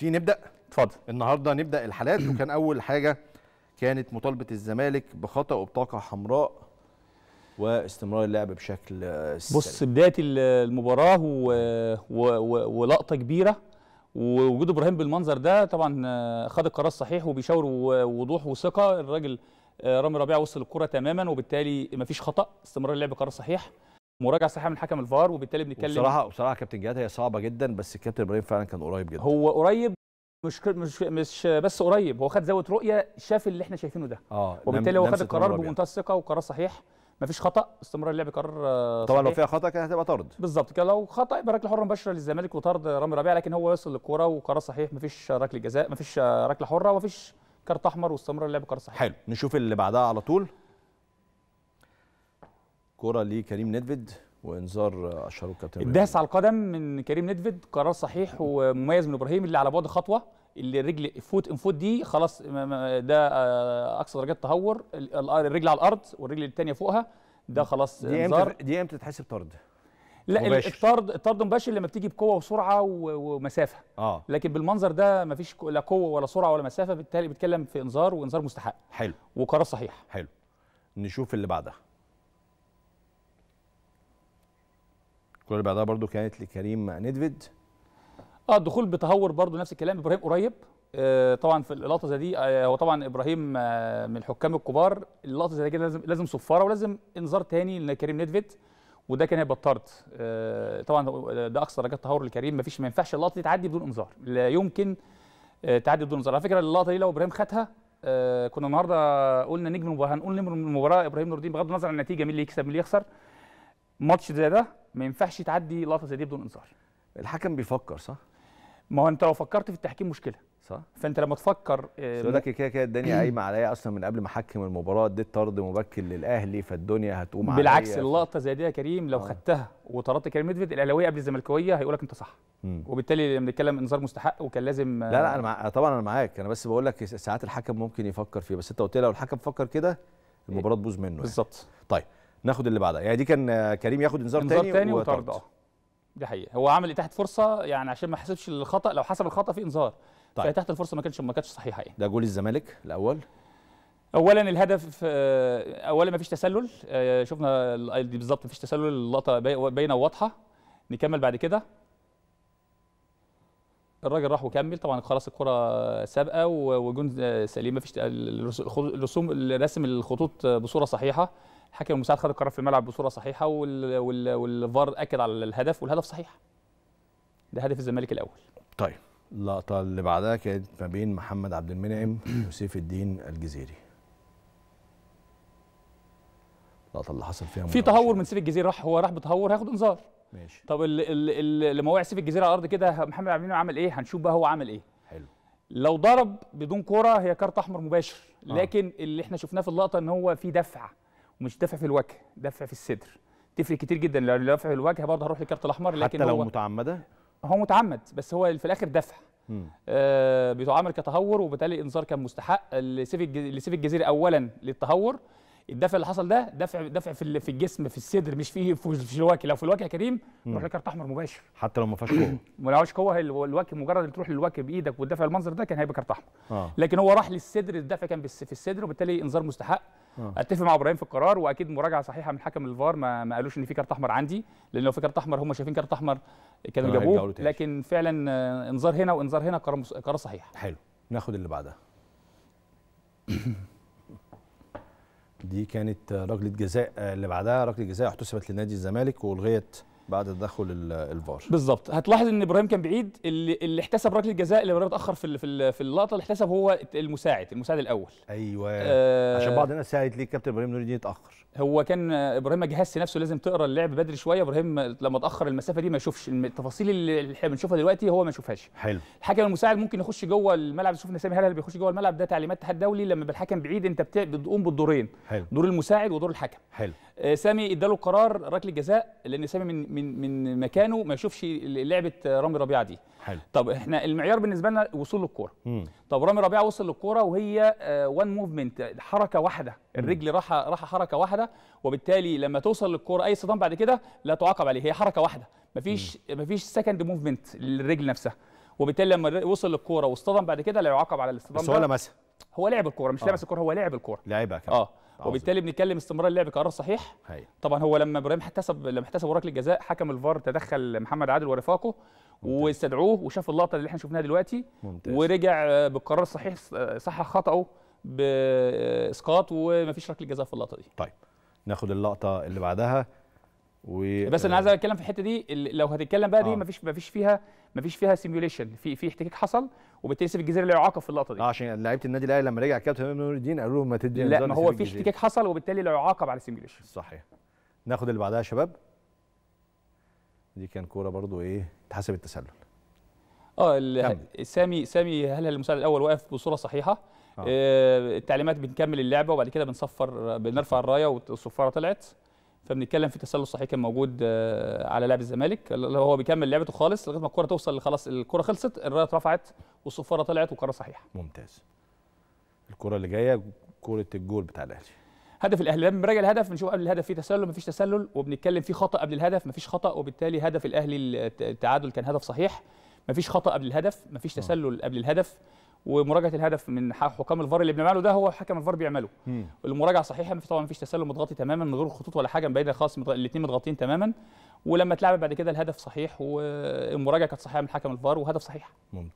تيجي نبدا اتفضل النهارده نبدا الحالات وكان اول حاجه كانت مطالبه الزمالك بخطا وبطاقه حمراء واستمرار اللعب بشكل آه، سليم بص بدايه المباراه و... و... و... ولقطه كبيره ووجود ابراهيم بالمنظر ده طبعا آه، خد القرار الصحيح وبيشاور وضوح وثقه الراجل آه، رامي ربيعه وصل الكره تماما وبالتالي مفيش خطا استمرار اللعب قرار صحيح مراجعه صحيحه من حكم الفار وبالتالي بنتكلم بصراحه بصراحه كابتن جهاد هي صعبه جدا بس الكابتن ابراهيم فعلا كان قريب جدا هو قريب مش مش مش بس قريب هو خد زاويه رؤيه شاف اللي احنا شايفينه ده اه وبالتالي هو خد القرار يعني. بمنتهى الثقه وقرار صحيح مفيش خطا استمرار اللعب قرار آه، صحيح طبعا لو فيها خطا كانت هتبقى طرد بالظبط كده لو خطا يبقى ركله حره مباشره للزمالك وطرد رامي ربيع لكن هو وصل للكوره وقرار صحيح مفيش ركله جزاء مفيش ركله حره ومفيش كارت احمر واستمرار اللعب قرار صحيح حلو نشوف اللي بعدها على طول كرة لكريم ندفد وانذار اشهر الكابتن الدهس على القدم من كريم ندفد قرار صحيح ومميز من ابراهيم اللي على بعد خطوه اللي الرجل فوت ان فوت دي خلاص ده آه، اقصى درجات تهور الرجل على الارض والرجل الثانيه فوقها ده خلاص دي انذار دي امتى تتحسب طرد؟ لا مباشر. الطرد الطرد مباشر لما بتيجي بقوه وسرعه ومسافه آه. لكن بالمنظر ده مفيش لا قوه ولا سرعه ولا مسافه بالتالي بيتكلم في انذار وانذار مستحق حلو وقرار صحيح حلو نشوف اللي بعدها الكره اللي بعدها برده كانت لكريم نيدفيد اه الدخول بتهور برده نفس الكلام ابراهيم قريب آه طبعا في اللقطه زي دي آه هو طبعا ابراهيم آه من الحكام الكبار اللقطه زي كده لازم لازم صفاره ولازم انذار تاني لكريم نيدفيد وده كان هيبقى آه طبعا ده اقصى درجات تهور لكريم مفيش ما ينفعش اللقطه دي تعدي بدون انذار لا يمكن آه، تعدي بدون انذار على فكره اللقطه دي لو ابراهيم خدها آه، كنا النهارده قلنا نجم المباراه هنقول نجم المباراه ابراهيم نور الدين بغض النظر عن النتيجه مين اللي يكسب مين اللي يخسر ماتش زي ده ما ينفعش تعدي لقطه زي دي بدون انذار الحكم بيفكر صح ما هو انت لو فكرت في التحكيم مشكله صح فانت لما تفكر آه، يقول لك كده كده الدنيا قايمه عليا اصلا من قبل ما احكم المباراه اديت طرد مبكر للاهلي فالدنيا هتقوم عليا بالعكس اللقطه زي دي يا كريم لو آه. خدتها وطردت كريم ميدفيد الاهلاويه قبل الزملكاويه هيقول لك انت صح مم. وبالتالي لما نتكلم انذار مستحق وكان لازم آه، لا لا انا مع... طبعا انا معاك انا بس بقول لك ساعات الحكم ممكن يفكر فيه بس انت قلت لو الحكم فكر كده المباراه تبوظ منه يعني. بالظبط يعني. طيب ناخد اللي بعدها يعني دي كان كريم ياخد انذار تاني انذار تاني وطرد اه دي حقيقه هو عمل اتاحه فرصه يعني عشان ما حسبش الخطا لو حسب الخطا في انذار طيب فاتاحه الفرصه ما كانتش ما كانتش صحيحه يعني ده جول الزمالك الاول اولا الهدف آه، اولا ما فيش تسلل آه، شفنا آه، دي بالظبط ما فيش تسلل اللقطه باينه وواضحه نكمل بعد كده الراجل راح وكمل طبعا خلاص الكره سابقه وجون سليم ما فيش الرسوم رسم الخطوط بصوره صحيحه الحكم المساعد خد القرار في الملعب بصوره صحيحه والفار اكد على الهدف والهدف صحيح ده هدف الزمالك الاول طيب اللقطه اللي بعدها كانت ما بين محمد عبد المنعم وسيف الدين الجزيري اللقطه اللي حصل فيها في تهور من سيف الجزيري راح هو راح بتهور هياخد انذار ماشي طب لما وقع سيف الجزيري على الارض كده محمد عبد المنعم عمل ايه هنشوف بقى هو عمل ايه حلو لو ضرب بدون كوره هي كارت احمر مباشر آه. لكن آه. اللي احنا شفناه في اللقطه ان هو في دفع مش دفع في الوجه دفع في الصدر تفرق كتير جدا لو دفع في الوجه برضه هروح للكارت الاحمر لكن حتى لو هو متعمده هو متعمد بس هو في الاخر دفع آه بيتعامل كتهور وبالتالي الانذار كان مستحق لسيف الجزيري اولا للتهور الدفع اللي حصل ده دفع دفع في في الجسم في الصدر مش فيه في الواكي لو في الواكي يا كريم روح لكارت احمر مباشر حتى لو ما فيهاش قوه ما لهاش قوه الواكي مجرد تروح للواكي بايدك والدفع المنظر ده كان هيبقى كارت احمر آه. لكن هو راح للصدر الدفع كان في الصدر وبالتالي انذار مستحق آه. اتفق مع ابراهيم في القرار واكيد مراجعه صحيحه من حكم الفار ما, ما قالوش ان في كارت احمر عندي لان لو في كارت احمر هم شايفين كارت احمر كانوا جابوه لكن فعلا آه، انذار هنا وانذار هنا قرار صحيح حلو ناخد اللي بعدها دي كانت ركله جزاء اللي بعدها ركله جزاء احتسبت لنادي الزمالك والغيت بعد تدخل الفار بالظبط هتلاحظ ان ابراهيم كان بعيد اللي, اللي احتسب ركله جزاء اللي ابراهيم اتاخر في في, في اللقطه اللي احتسب هو المساعد المساعد الاول ايوه آه عشان بعض الناس سالت ليه كابتن ابراهيم نور الدين اتاخر هو كان ابراهيم ما جهزش نفسه لازم تقرا اللعب بدري شويه ابراهيم لما اتاخر المسافه دي ما يشوفش التفاصيل اللي احنا بنشوفها دلوقتي هو ما يشوفهاش حلو الحكم المساعد ممكن يخش جوه الملعب شوف سامي هلال بيخش جوه الملعب ده تعليمات الاتحاد الدولي لما الحكم بعيد انت بتقوم بالدورين حلو. دور المساعد ودور الحكم حلو آه، سامي اداله قرار ركله جزاء لان سامي من من من مكانه ما يشوفش لعبه رامي ربيعه دي حلو طب احنا المعيار بالنسبه لنا وصول للكوره طب رامي ربيعه وصل للكوره وهي وان آه، موفمنت حركه واحده الرجل راح راح حركه واحده وبالتالي لما توصل للكوره اي صدام بعد كده لا تعاقب عليه هي حركه واحده مفيش مم. مفيش سكند موفمنت للرجل نفسها وبالتالي لما وصل للكوره واصطدم بعد كده لا يعاقب على الاصطدام بس هو لمسها هو لعب الكوره مش آه. لمس الكوره هو لعب الكوره لعبها كمان اه وبالتالي بنتكلم استمرار اللعب قرار صحيح هي. طبعا هو لما ابراهيم احتسب لما احتسب ركله جزاء حكم الفار تدخل محمد عادل ورفاقه واستدعوه وشاف اللقطه اللي احنا شفناها دلوقتي ممتاز. ورجع بالقرار الصحيح صحح خطاه باسقاط ومفيش ركله جزاء في اللقطه دي طيب ناخد اللقطه اللي بعدها و بس انا عايز اتكلم في الحته دي لو هتتكلم بقى دي آه. مفيش مفيش فيها مفيش فيها سيميوليشن في في احتكاك حصل وبالتالي سيف الجزيره لا يعاقب في اللقطه دي اه عشان لعيبه النادي الاهلي لما رجع كابتن امام نور الدين قالوا له ما تدي لا ما هو في احتكاك حصل وبالتالي لا يعاقب على سيميوليشن صحيح ناخد اللي بعدها يا شباب دي كان كوره برضو ايه تحسب التسلل اه سامي سامي هلهل المساعد الاول واقف بصوره صحيحه آه. آه التعليمات بنكمل اللعبه وبعد كده بنصفر بنرفع الرايه والصفاره طلعت فبنتكلم في تسلل صحيح كان موجود آه، على لاعب الزمالك اللي هو بيكمل لعبته خالص لغايه ما الكره توصل خلاص الكره خلصت الرايه اترفعت والصفاره طلعت وكره صحيحه ممتاز الكره اللي جايه كره الجول بتاع الاهلي هدف الاهلي لما بنراجع الهدف بنشوف قبل الهدف في تسلل مفيش تسلل وبنتكلم في خطا قبل الهدف مفيش خطا وبالتالي هدف الاهلي التعادل كان هدف صحيح مفيش خطا قبل الهدف مفيش آه. تسلل قبل الهدف ومراجعه الهدف من حكام الفار اللي بنعمله ده هو حكم الفار بيعمله مم. المراجعه صحيحه في طبعا مفيش تسلل متغطي تماما من غير خطوط ولا حاجه بعيده خالص الاثنين متغطين تماما ولما اتلعب بعد كده الهدف صحيح والمراجعه كانت صحيحه من حكم الفار وهدف صحيح ممتاز